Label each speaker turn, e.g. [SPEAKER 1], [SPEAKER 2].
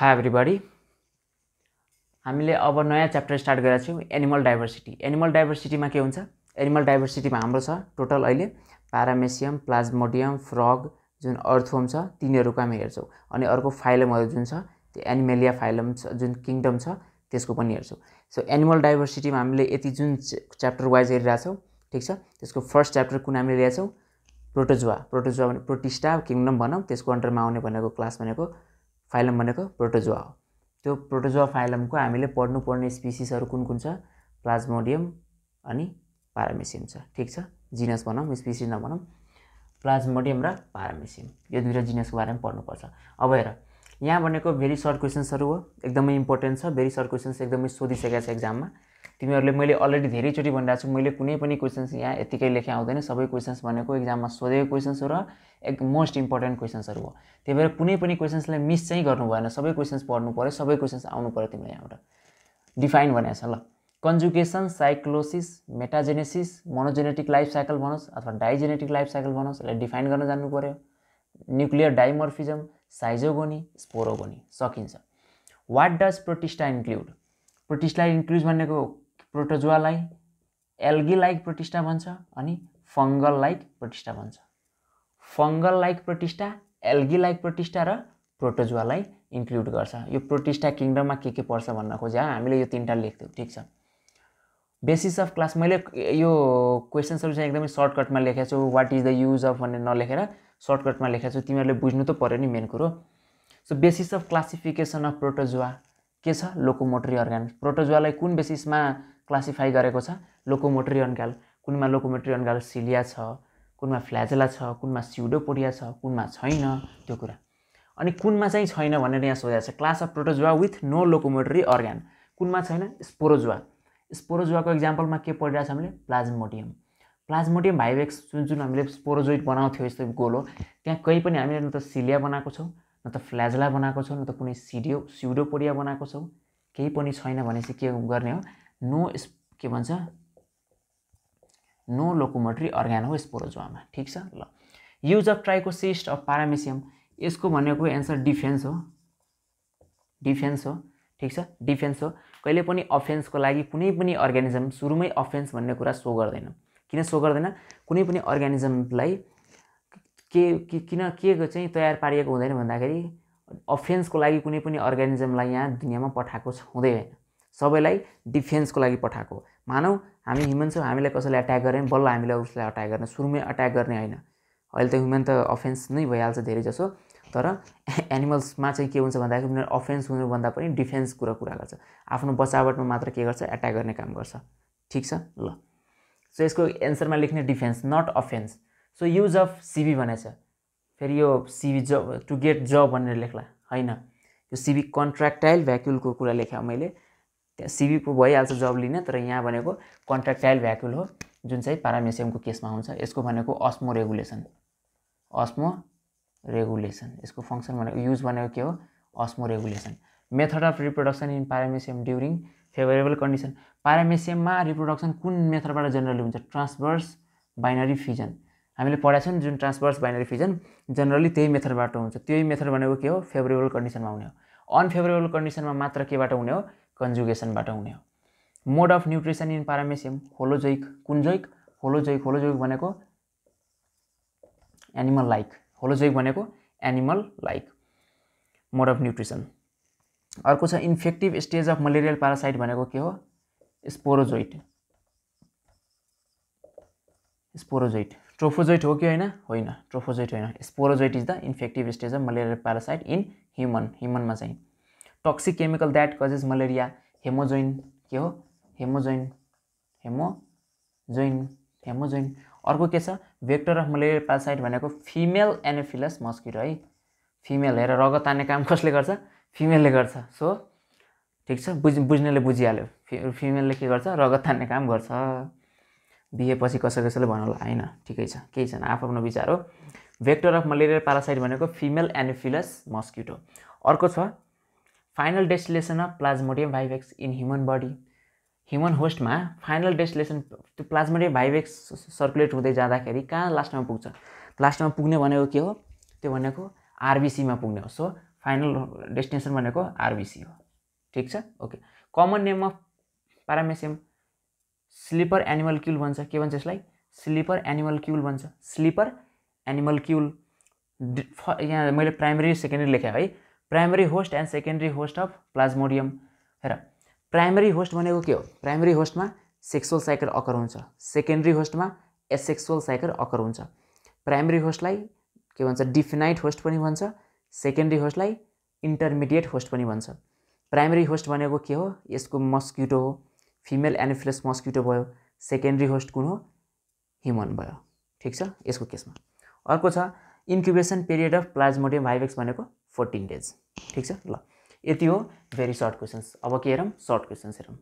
[SPEAKER 1] high everybody हामीले अब नयाँ च्याप्टर स्टार्ट गरेका छौँ एनिमल डाइभर्सिटी एनिमल डाइभर्सिटीमा के हुन्छ एनिमल डाइभर्सिटीमा हाम्रो छ टोटल अहिले प्यारामेसियम प्लाज्मोडियम फ्रग जुन अर्थोम छ तिनीहरूको हामी हेर्छौँ अनि अर्को फाइलमहरू जुन छ त्यो एनिमेलिया फाइलम छ जुन किङडम छ त्यसको पनि हेर्छौँ सो एनिमल डाइभर्सिटीमा हामीले यति जुन च्याप्टर वाइज हेरिरहेछौँ ठिक छ त्यसको फर्स्ट च्याप्टर कुन हामीले ल्याएको छौँ प्रोटोजुवा प्रोटोजुवा भने प्रोटिस्टा किङडम भनौँ त्यसको अन्डरमा आउने भनेको क्लास भनेको फाइलम भनेको प्रोटोजोआ हो त्यो प्रोटोजोआ फाइलमको हामीले पढ्नुपर्ने स्पिसिसहरू कुन कुन छ प्लाज्मोडियम अनि पारामेसियम छ ठिक छ जिनस भनौँ स्पिसिस नभनौँ प्लाज्मोडियम र पारामेसियम यो दुईवटा जिनसको बारेमा पढ्नुपर्छ अब हेर यहाँ भनेको भेरी सर्ट क्वेसन्सहरू हो एकदमै इम्पोर्टेन्ट छ भेरी सर्ट क्वेसन्स एकदमै सोधिसकेको छ एक्जाममा तिमीहरूले मैले अलरेडी धेरैचोटि भनिरहेको छु मैले कुनै पनि क्वेसन्स यहाँ यतिकै लेखे आउँदैन सबै क्वेसन्स भनेको एक्जाममा सोधेको क्वेसन्स हो र एक मोस्ट इम्पोर्टेन्ट क्वेसन्सहरू हो त्यही भएर कुनै पनि क्वेसन्सलाई मिस चाहिँ गर्नु भएन सबै क्वेसन्स पढ्नु पऱ्यो सबै क्वेसन्स आउनु पऱ्यो तिमीलाई यहाँबाट डिफाइन भनेको छ ल conjugation cyclosis metagenesis monogenetic life cycle भनोस् अथवा डाइजेनेटिक लाइफ साइकल भनोस् यसलाई डिफाइन गर्न जान्नु पऱ्यो न्युक्लियर डाइमर्फिजम साइजोगोनी स्पोरोगोनी सकिन्छ वाट डज प्रोटिस्टा इन्क्लुड प्रोटिस्टाइड इन्क्रिज भनेको प्रोटोजुवालाई एल्गी लाइक प्रोटिस्टा भन्छ अनि फङ्गल लाइक प्रोटिस्टा भन्छ fungal like protista algae like protista र प्रोटोजुवालाई इन्क्लुड गर्छ यो प्रोटिस्टा किङडममा के के पर्छ भन्न खोजे हामीले यो तिनवटा लेख्थ्यौँ ठिक छ बेसिस अफ क्लास मैले यो क्वेसन्सहरू चाहिँ एकदमै सर्टकटमा लेखेको छु what is the use of भनेर नलेखेर सर्टकटमा लेखेको छु तिमीहरूले बुझ्नु त पऱ्यो नि मेन कुरो so basis of classification of protozoa के छ लोकोमोटरी अर्ग्यान प्रोटोजुवालाई कुन बेसिसमा क्लासिफाई गरेको छ लोकोमोटरी अर्गाल कुनमा लोकोमोटरी अर्गाल सिलिया छ कुनमा फ्ल्याजेला छ कुनमा सिउडोपोडिया छ कुनमा छैन त्यो कुरा अनि कुनमा चाहिँ छैन भनेर यहाँ सोधेको छ class of protozoa with no locomotory organ कुनमा छैन स्पोरोजुवा स्पोरोजुवाको इक्जाम्पलमा के पढिरहेको छ हामीले प्लाज्मोडियम प्लाज्मोडियम भाइभेक्स जुन जुन हामीले स्पोरोजोइड बनाउँथ्यो यस्तो गोलो त्यहाँ कहीँ पनि हामीले न त सिलिया बनाएको छौँ न त फ्ल्याजला बनाएको छौँ न त कुनै सिडियो सिउडोपोडिया बनाएको छौँ केही पनि छैन भने चाहिँ के गर्ने हो नो के भन्छ नो लोकोमोटरी अर्ग्यान हो स्पोरोजोआमा ठिक छ ल use of trichocyst of paramecium यसको भनेको एन्सर डिफेन्स हो डिफेन्स हो ठिक छ डिफेन्स हो कहिले पनि अफेन्सको लागि कुनै पनि अर्ग्यानिजम सुरुमै अफेन्स भन्ने कुरा सो गर्दैन किन सो गर्दैन कुनै पनि अर्ग्यानिजमलाई के किन के चाहिँ तयार पारिएको हुँदैन भन्दाखेरि अफेन्सको लागि कुनै पनि अर्ग्यानिजमलाई यहाँ दुनियाँमा पठाएको हुँदै होइन सबैलाई डिफेन्सको लागि पठाएको मानौ हामी ह्युमन छौँ हामीलाई कसैले अट्याक गऱ्यो भने बल्ल हामीलाई उसलाई अट्याक गर्ने सुरुमै अट्याक गर्ने होइन अहिले त ह्युमन त अफेन्स नै भइहाल्छ धेरै जसो तर एनिमल्समा चाहिँ के हुन्छ भन्दाखेरि उनीहरू अफेन्स हुनुभन्दा पनि डिफेन्स कुरा कुरा गर्छ आफ्नो बचावटमा मात्र के गर्छ एट्याक गर्ने काम गर्छ ठिक छ ल सो यसको एन्सरमा लेख्ने defence not offence so use of सिबी भनेछ फेरि यो सिबी जब टु गेट जब भनेर लेख्ला होइन यो सिबी कन्ट्राक्टाइल भ्याक्युलको कुरा लेखेँ मैले त्यहाँ सिबीको भइहाल्छ जब लिन तर यहाँ भनेको कन्ट्राक्टाइल भ्याक्युल हो जुन चाहिँ पारामेसियमको केसमा हुन्छ यसको भनेको अस्मो रेगुलेसन अस्मो रेगुलेसन यसको फङ्सन भनेको युज भनेको के हो osmo regulation method of reproduction in paramecium during favourable condition पारामेसियममा रिप्रोडक्सन कुन मेथडबाट जेनरली हुन्छ ट्रान्सभर्स बाइनरी फिजन हामीले पढाएको छौँ जुन ट्रान्सभर्स बाइनरी फिजन जनरली त्यही मेथडबाट हुन्छ त्यही मेथड भनेको के हो फेभरेबल कन्डिसनमा हुने हो अनफेभरेबल कन्डिसनमा मात्र केबाट हुने हो कन्जुगेसनबाट हुने हो mode of nutrition in paramecium holozoic कुन जोइक होलोजोइक होलोजोइक भनेको एनिमल लाइक होलोजोइक भनेको animal like mode of nutrition अर्को छ infective stage of malarial parasite भनेको के हो स्पोरोजोइट स्पोरोजोइट ट्रोफोजोइट हो कि होइन होइन ट्रोफोजोइट होइन sporozoite is the infective stage of malaria parasite in human ह्युमनमा चाहिँ toxic chemical that causes malaria hemozoin के हो हेमोजोइन हेमोजोइन हेमोजोइन अर्को के छ भेक्टर अफ मलेरिया प्यारासाइट भनेको फिमेल एनोफिलस मस्किटो है फिमेल हेर रगत तान्ने काम कसले गर्छ फिमेलले गर्छ सो ठिक छ बुझ बुझ्नेले बुझिहाल्यो फि फिमेलले के गर्छ रगत तान्ने काम गर्छ बिहेपछि कसै कसैले भन्नु होला होइन ठिकै छ केही छैन आफ्नो विचार हो भेक्टर अफ मलेरिया प्यारासाइट भनेको फिमेल एनिफिलस मस्किटो अर्को छ final destination of plasmodium vivax in human body human होस्टमा फाइनल डेस्टिनेसन त्यो प्लाज्मोडियम भाइभेक्स सर्कुलेट हुँदै जाँदाखेरि कहाँ लास्टमा पुग्छ लास्टमा पुग्ने भनेको के हो त्यो भनेको आरबिसीमा पुग्ने हो सो फाइनल डेस्टिनेसन भनेको आरबिसी हो ठिक छ okay common name of paramecium slipper animalcule भन्छ के भन्छ यसलाई स्लिपर एनिमल क्युल भन्छ स्लिपर एनिमल क्युल यहाँ मैले प्राइमेरी सेकेन्ड्री लेखेँ है primary host and secondary host of plasmodium हेर प्राइमेरी होस्ट भनेको के हो प्राइमेरी होस्टमा सेक्सुअल साइकल अकर हुन्छ सेकेन्ड्री होस्टमा एसेक्सुअल साइकल अकर हुन्छ प्राइमेरी होस्टलाई के भन्छ डिफिनाइट होस्ट पनि भन्छ सेकेन्ड्री होस्टलाई इन्टरमिडिएट होस्ट पनि भन्छ प्राइमेरी होस्ट भनेको के हो यसको मस्किटो हो फिमेल एनिफिलस मस्किटो भयो सेकेन्ड्री होस्ट कुन हो ह्युमन भयो ठिक छ यसको केसमा अर्को छ incubation period of plasmodium vivax भनेको फोर्टिन डेज ठिक छ ल यति हो भेरी सर्ट क्वेसन्स अब के हेरौँ सर्ट क्वेसन्स हेरौँ